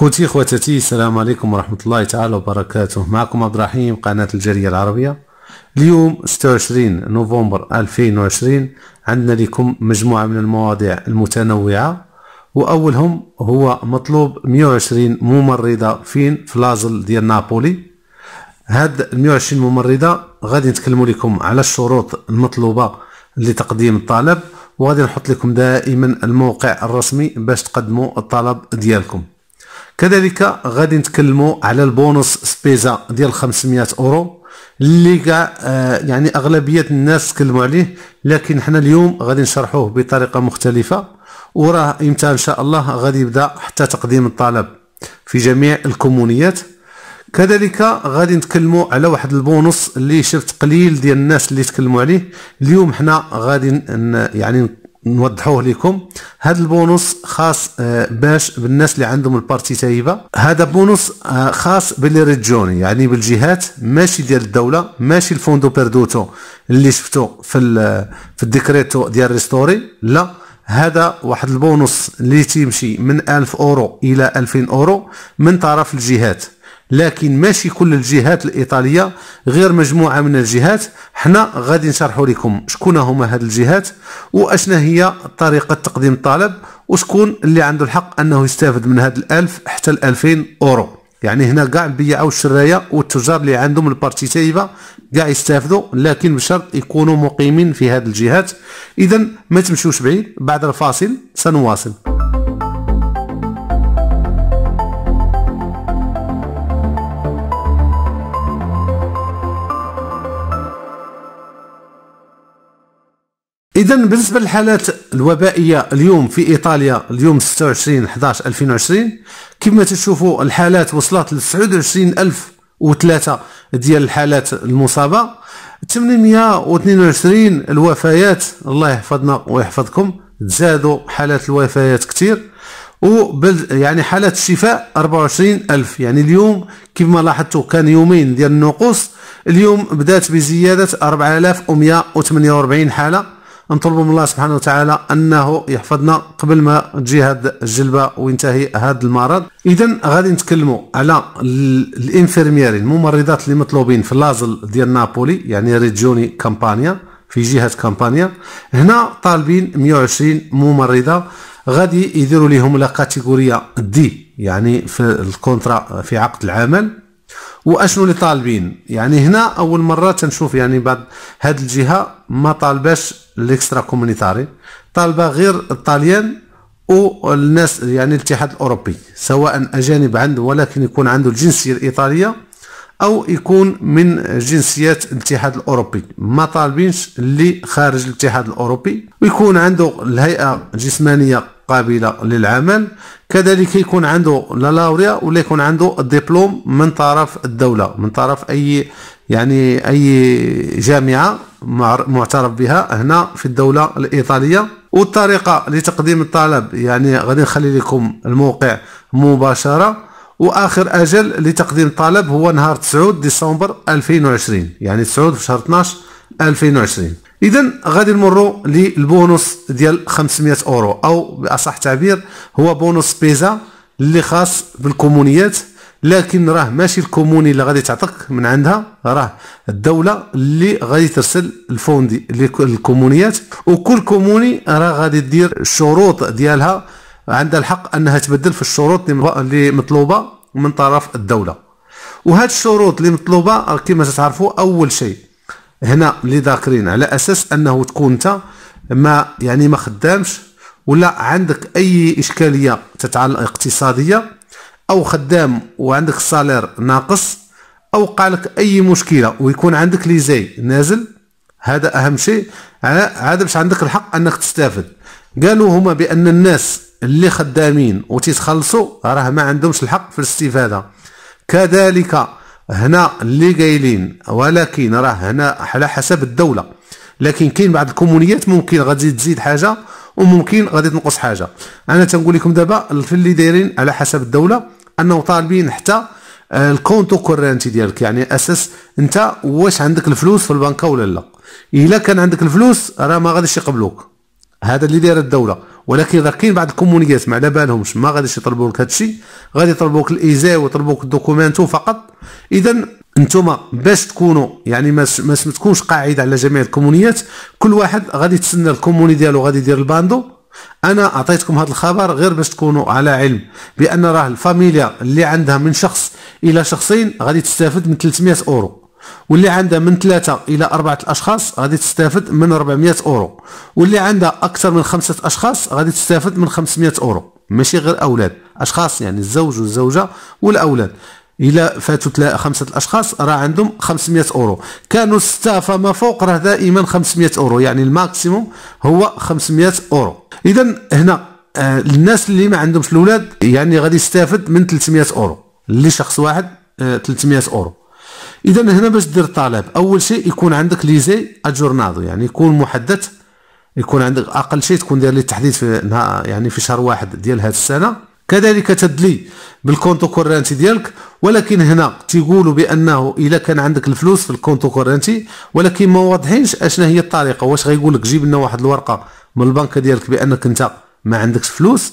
خوتي خواتاتي السلام عليكم ورحمة الله تعالى وبركاته معكم عبد الرحيم قناة الجالية العربية اليوم 26 نوفمبر 2020 عندنا لكم مجموعة من المواضيع المتنوعة وأولهم هو مطلوب 120 ممرضة فين في لازل ديال نابولي هاد 120 ممرضة غادي نتكلموا لكم على الشروط المطلوبة لتقديم الطلب وغادي نحط لكم دائما الموقع الرسمي باش تقدموا الطلب ديالكم كذلك غادي نتكلموا على البونص سبيزا ديال 500 اورو اللي كاع آه، يعني اغلبيه الناس تكلموا عليه لكن حنا اليوم غادي نشرحوه بطريقه مختلفه وراه امتى ان شاء الله غادي يبدا حتى تقديم الطلب في جميع الكومونيات كذلك غادي نتكلموا على واحد البونص اللي شفت قليل ديال الناس اللي تكلموا عليه اليوم حنا غادي يعني نوضحوه لكم هذا البونص خاص آه، باش بالناس اللي عندهم البارتي تايبه هذا بونص آه، خاص بالريجوني يعني بالجهات ماشي ديال الدوله ماشي الفوندو بيردوتو اللي شفتو في في الديكريتو ديال ريستوري لا هذا واحد البونص اللي تيمشي من 1000 اورو الى 2000 اورو من طرف الجهات لكن ماشي كل الجهات الايطاليه غير مجموعه من الجهات حنا غادي نشرحوا لكم شكون هما هاد الجهات واشنا هي طريقه تقديم الطلب وشكون اللي عنده الحق انه يستافد من هاد الألف حتى الألفين اورو يعني هنا كاع البياع والشرايه والتجار اللي عندهم البارتي تايبه كاع يستافدوا لكن بشرط يكونوا مقيمين في هذه الجهات اذا ما تمشوش بعيد بعد الفاصل سنواصل اذا بالنسبه للحالات الوبائيه اليوم في ايطاليا اليوم 26 11 2020 كما تشوفوا الحالات وصلت ل 29003 ديال الحالات المصابه 822 الوفيات الله يحفظنا ويحفظكم تزادوا حالات الوفيات كثير و يعني حالات الشفاء 24000 يعني اليوم كما لاحظتوا كان يومين ديال النقص اليوم بدات بزياده 4148 حاله نطلبوا من الله سبحانه وتعالى انه يحفظنا قبل ما تجي هاد الجلبه وينتهي هذا المرض اذا غادي نتكلموا على الانفيرميير الممرضات اللي مطلوبين في لازل ديال نابولي يعني ريجيوني كامبانيا في جهه كامبانيا هنا طالبين 120 ممرضه غادي يديروا لهم لا كاتيجوريا دي يعني في الكونترا في عقد العمل واشنو اللي طالبين يعني هنا اول مره تنشوف يعني بعض هاد الجهه ما طالباش الاكسترا كومونيتاري طالبه غير الطاليان والناس يعني الاتحاد الاوروبي سواء اجانب عنده ولكن يكون عنده الجنسيه الايطاليه او يكون من جنسيات الاتحاد الاوروبي ما طالبينش اللي خارج الاتحاد الاوروبي ويكون عنده الهيئه الجسمانيه قابله للعمل كذلك يكون عنده لا لاوريا ولا يكون عنده الدبلوم من طرف الدوله من طرف اي يعني اي جامعه معترف بها هنا في الدوله الايطاليه والطريقه لتقديم الطلب يعني غادي نخلي لكم الموقع مباشره واخر اجل لتقديم الطلب هو نهار 9 ديسمبر 2020 يعني 9 في شهر 12 2020 اذا غادي نمروا للبونص ديال 500 اورو او باصح تعبير هو بونص بيزا اللي خاص بالكومونيات لكن راه ماشي الكوموني اللي غادي تعطيك من عندها راه الدوله اللي غادي ترسل الفوندي للكومونيات وكل كوموني راه غادي دير الشروط ديالها عندها الحق انها تبدل في الشروط اللي مطلوبه من طرف الدوله وهاد الشروط اللي مطلوبه كما تعرفوا اول شيء هنا اللي ذاكرين على اساس انه تكون انت ما يعني ما خدامش ولا عندك اي اشكاليه تتعلق اقتصاديه او خدام وعندك سالير ناقص او قالك اي مشكله ويكون عندك ليزاي نازل هذا اهم شيء هذا باش عندك الحق انك تستافد قالوا هما بان الناس اللي خدامين وتتخلصوا راه ما عندهمش الحق في الاستفاده كذلك هنا اللي قايلين ولكن راه هنا على حسب الدوله لكن كاين بعض الكومونيات ممكن غادي تزيد حاجه وممكن غادي تنقص حاجه انا تنقول لكم دابا في اللي دايرين على حسب الدوله انه طالبين حتى آه، الكونتو كورنتي ديالك يعني اساس انت واش عندك الفلوس في البنكه ولا لا الا كان عندك الفلوس راه ما غاديش يقبلوك هذا اللي دايره الدوله ولكن كاين بعض الكومونيات ما على بالهمش ما غاديش يطلبوا لك هادشي غادي يطلبوا لك الايزاء ويطلبوا لك الدوكومانتو فقط اذا أنتم باش تكونوا يعني ما تكونش قاعده على جميع الكومونيات كل واحد غادي يتسنى الكوموني ديالو غادي يدير الباندو انا اعطيتكم هذا الخبر غير باش تكونوا على علم بان راه الفاميليا اللي عندها من شخص الى شخصين غادي تستافد من 300 اورو واللي عندها من ثلاثة إلى أربعة أشخاص غادي تستافد من 400 أورو واللي عندها أكثر من خمسة أشخاص غادي تستافد من 500 أورو ماشي غير أولاد أشخاص يعني الزوج والزوجة والأولاد إلى فاتوا خمسة الأشخاص راه عندهم 500 أورو كانوا ستة فما فوق راه دائما 500 أورو يعني الماكسيموم هو 500 أورو إذا هنا آه، الناس اللي ما عندهمش الأولاد يعني غادي يستافد من 300 أورو لشخص واحد 300 آه، أورو اذا هنا باش دير الطلب اول شيء يكون عندك ليزي اجورنادو يعني يكون محدد يكون عندك اقل شيء تكون داير لي التحديث في يعني في شهر واحد ديال هذه السنه كذلك تدلي بالكونتو كورنتي ديالك ولكن هنا تيقولوا بانه الا كان عندك الفلوس في الكونتو كورنتي ولكن ما واضحينش اشنا هي الطريقه واش غيقول لك جيب لنا واحد الورقه من البنك ديالك بانك انت ما عندكش فلوس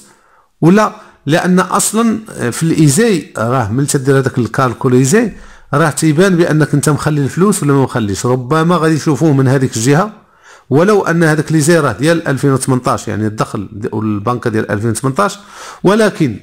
ولا لان اصلا في الايزي راه ملي تدير هذاك الكالكول راه تيبان بانك انت مخلي الفلوس ولا ما مخليش ربما غادي يشوفوه من هذيك الجهه ولو ان هذاك لي زيره ديال 2018 يعني الدخل البنكه ديال 2018 ولكن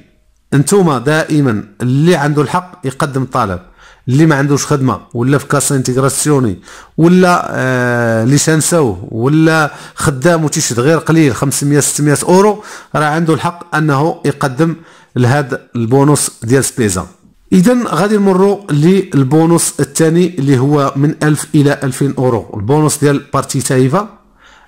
انتم دائما اللي عنده الحق يقدم طلب اللي ما عندوش خدمه ولا في كاس انتغراسيوني ولا آه ليسانساوه ولا خدام وتيشد غير قليل 500 600 اورو راه عنده الحق انه يقدم لهذا البونص ديال سبيزا اذا غادي نمروا للبونص الثاني اللي هو من 1000 الى 2000 اورو البونص ديال بارتي تايفا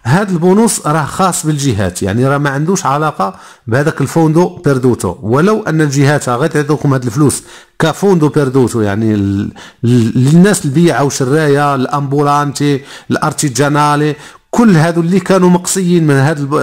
هذا البونص راه خاص بالجهات يعني راه ما عندوش علاقه بهذاك الفوندو بيردوتو ولو ان الجهات تعطيكم هاد الفلوس كفوندو بيردوتو يعني للناس او وشرايه الامبولانتي الارتيجانالي كل هادو اللي كانوا مقصيين من هاد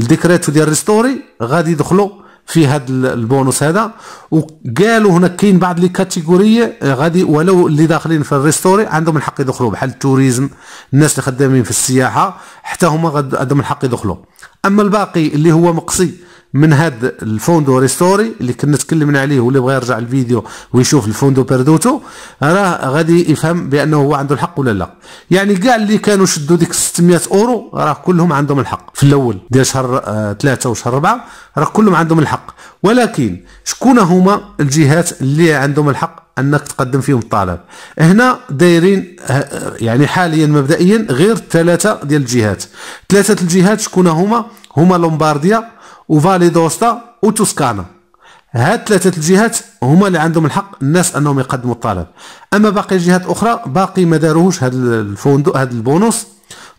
الديكريتو ديال ريستوري غادي يدخلوا في هذا البونص هذا وقالوا هنا كاين بعض لي كاتيجوري آه، غادي ولو اللي داخلين في الريستوري عندهم الحق يدخلوا بحال التوريزم الناس اللي خدامين في السياحه حتى هما عندهم الحق يدخلوا اما الباقي اللي هو مقصي من هاد الفوندو ريستوري اللي كنا تكلمنا عليه واللي بغى يرجع الفيديو ويشوف الفوندو بيردوتو راه غادي يفهم بانه هو عنده الحق ولا لا يعني كاع اللي كانوا شدوا ديك 600 اورو راه كلهم عندهم الحق في الاول ديال شهر آه، ثلاثة آه وشهر أربعة راه كلهم عندهم الحق ولكن شكون هما الجهات اللي عندهم الحق انك تقدم فيهم الطلب هنا دايرين آه، آه، يعني حاليا مبدئيا غير ثلاثه ديال الجهات ثلاثه الجهات شكون هما هما لومبارديا وفالي دوستا وتوسكانا هاد ثلاثة الجهات هما اللي عندهم الحق الناس انهم يقدموا الطلب اما باقي الجهات اخرى باقي ما داروهش هاد الفندق هاد البونص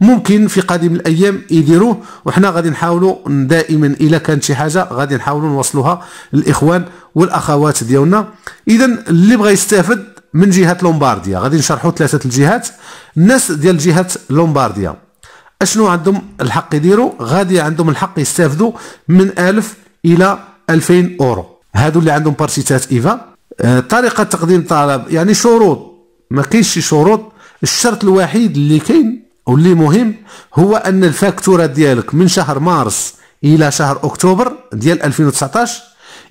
ممكن في قادم الايام يديروه وحنا غادي نحاولوا دائما الا كانت شي حاجه غادي نحاولوا نوصلوها للاخوان والاخوات ديالنا اذا اللي بغى يستافد من جهه لومبارديا غادي نشرحوا ثلاثه الجهات الناس ديال جهه لومبارديا اشنو عندهم الحق يديروا غادي عندهم الحق يستافدوا من 1000 الى 2000 اورو هادو اللي عندهم بارسيتات ايفا آه طريقه تقديم طلب يعني شروط ما كاينش شي شروط الشرط الوحيد اللي كاين واللي مهم هو ان الفاكتوره ديالك من شهر مارس الى شهر اكتوبر ديال 2019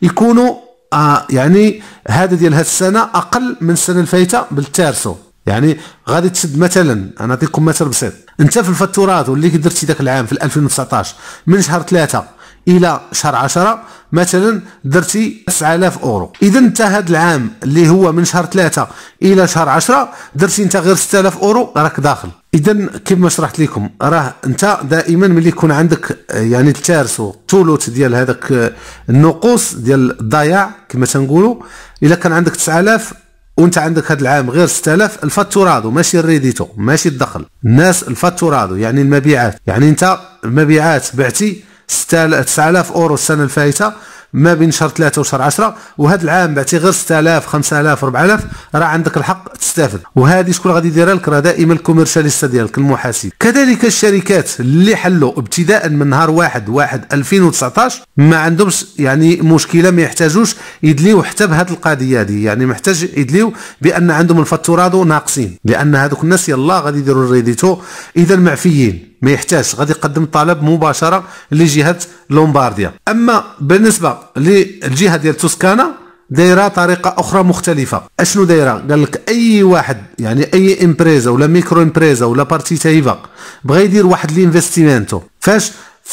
يكونوا آه يعني هذا ديال هاد السنه اقل من السنه الفايته بالتارسو يعني غادي تسد مثلا انا نعطيكم مثال بسيط انت في الفاتورات واللي درتي ذاك العام في 2019 من شهر 3 الى شهر 10 مثلا درتي 9000 اورو اذا انت هذا العام اللي هو من شهر 3 الى شهر 10 درتي انت غير 6000 اورو راك داخل اذا كما شرحت لكم راه انت دائما ملي يكون عندك يعني التارس والثلث ديال هذاك النقص ديال الضياع كما تنقولوا اذا كان عندك 9000 وانت عندك هذا العام غير 6000 الفاتورادو ماشي الريديتو ماشي الدخل الناس الفاتورادو يعني المبيعات يعني انت مبيعات بعتي 6000 9000 اورو السنه الفايته ما بين شهر ثلاثة وشهر 10 وهذا العام بعتي غير 6000 5000 4000 راه عندك الحق تستافد وهذه شكون غادي يديرها لك راه دائما الكوميرشاليستا ديالك المحاسب كذلك الشركات اللي حلوا ابتداء من نهار 1 1 2019 ما عندهمش يعني مشكله ما يحتاجوش يدليو حتى بهذه القضيه هذه يعني محتاج يدليو بان عندهم الفاتورادو ناقصين لان هذوك الناس يلا غادي يديروا الريديتو اذا معفيين ما يحتاجش غادي يقدم طلب مباشره لجهه لومبارديا اما بالنسبه للجهه ديال توسكانا دايره طريقه اخرى مختلفه اشنو دايره قال لك اي واحد يعني اي امبريزا ولا ميكرو امبريزا ولا بارتي تايفا بغى يدير واحد الانفستيمنتو فاش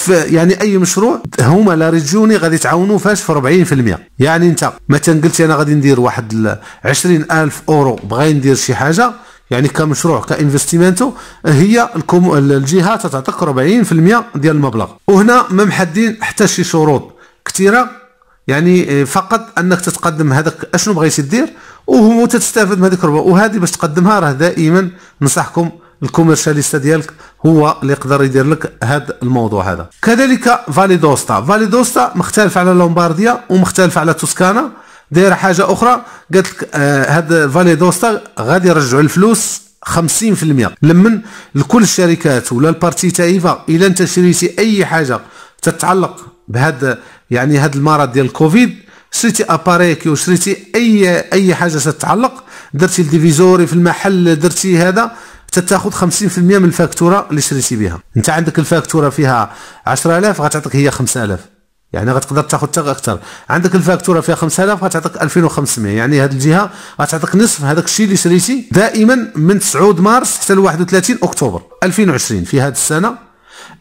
يعني اي مشروع هما لا ريجيوني غادي تعاونوا فاش في 40% يعني انت مثلا قلت انا غادي ندير واحد 20000 اورو بغا ندير شي حاجه يعني كمشروع كانفستيمنتو هي الجهه تتعطيك 40% ديال المبلغ وهنا ما محدين حتى شي شروط كثيره يعني آه، فقط انك تتقدم هذاك اشنو بغيتي دير وهو تستافد من هذيك الربا وهذه باش تقدمها راه دائما نصحكم الكوميرشاليست ديالك هو اللي يقدر يدير لك هذا الموضوع هذا كذلك فاليدوستا فاليدوستا مختلف على لومبارديا ومختلف على توسكانا دايره حاجه اخرى قالت لك آه هذا فالي دوستا غادي يرجعوا الفلوس 50% لمن لكل الشركات ولا البارتي تايفا الا انت شريتي اي حاجه تتعلق بهذا يعني هذا المرض ديال الكوفيد شريتي اباريكي وشريتي اي اي حاجه تتعلق درتي الديفيزوري في المحل درتي هذا تتاخذ 50% من الفاكتوره اللي شريتي بها انت عندك الفاكتوره فيها 10000 غتعطيك هي 5000 يعني غتقدر تاخذ حتى اكثر عندك الفاكتوره فيها 5000 غتعطيك 2500 يعني هذه الجهه غتعطيك نصف هذاك الشيء اللي شريتي دائما من 9 مارس حتى ل 31 اكتوبر 2020 في هذه السنه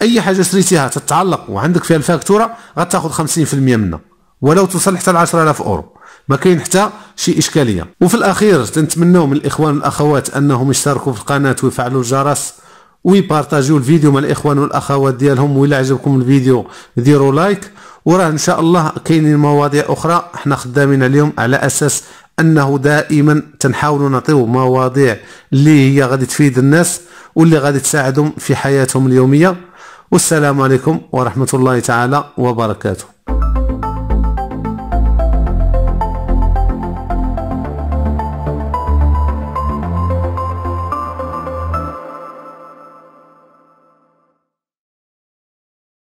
اي حاجه شريتيها تتعلق وعندك فيها الفاكتوره غتاخذ 50% منها ولو توصل حتى ل 10000 اورو ما كاين حتى شي اشكاليه وفي الاخير تنتمنوا من الاخوان والاخوات انهم يشتركوا في القناه ويفعلوا الجرس ويبارطاجيو الفيديو مع الاخوان والاخوات ديالهم ولا عجبكم الفيديو ديروا لايك وراه ان شاء الله كاينين مواضيع اخرى حنا خدامين اليوم على اساس انه دائما تنحاولوا نعطيو مواضيع اللي هي غادي تفيد الناس واللي غادي تساعدهم في حياتهم اليوميه والسلام عليكم ورحمه الله تعالى وبركاته